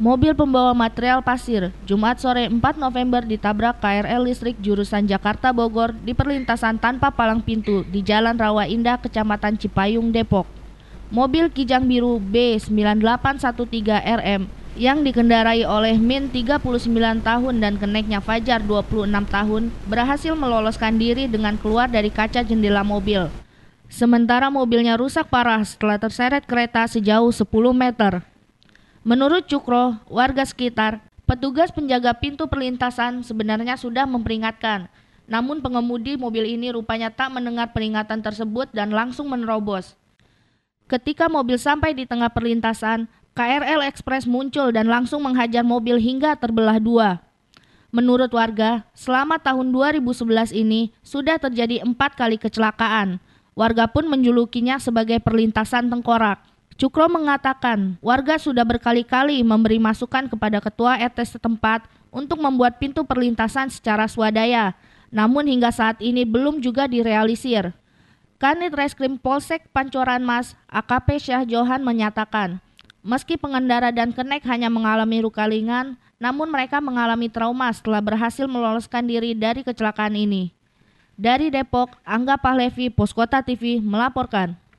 Mobil pembawa material pasir Jumat sore 4 November ditabrak KRL listrik jurusan Jakarta Bogor di perlintasan tanpa palang pintu di Jalan Rawa Indah, Kecamatan Cipayung, Depok. Mobil Kijang Biru B9813RM yang dikendarai oleh Min 39 tahun dan keneknya Fajar 26 tahun berhasil meloloskan diri dengan keluar dari kaca jendela mobil. Sementara mobilnya rusak parah setelah terseret kereta sejauh 10 meter. Menurut Cukro, warga sekitar, petugas penjaga pintu perlintasan sebenarnya sudah memperingatkan. Namun pengemudi mobil ini rupanya tak mendengar peringatan tersebut dan langsung menerobos. Ketika mobil sampai di tengah perlintasan, KRL Express muncul dan langsung menghajar mobil hingga terbelah dua. Menurut warga, selama tahun 2011 ini sudah terjadi empat kali kecelakaan. Warga pun menjulukinya sebagai perlintasan tengkorak. Cukro mengatakan, warga sudah berkali-kali memberi masukan kepada ketua RT setempat untuk membuat pintu perlintasan secara swadaya, namun hingga saat ini belum juga direalisir. Kanit Reskrim Polsek Pancoran Mas, AKP Syah Johan menyatakan, meski pengendara dan kenek hanya mengalami luka ringan, namun mereka mengalami trauma setelah berhasil meloloskan diri dari kecelakaan ini. Dari Depok, Angga Pahlevi, Poskota TV melaporkan.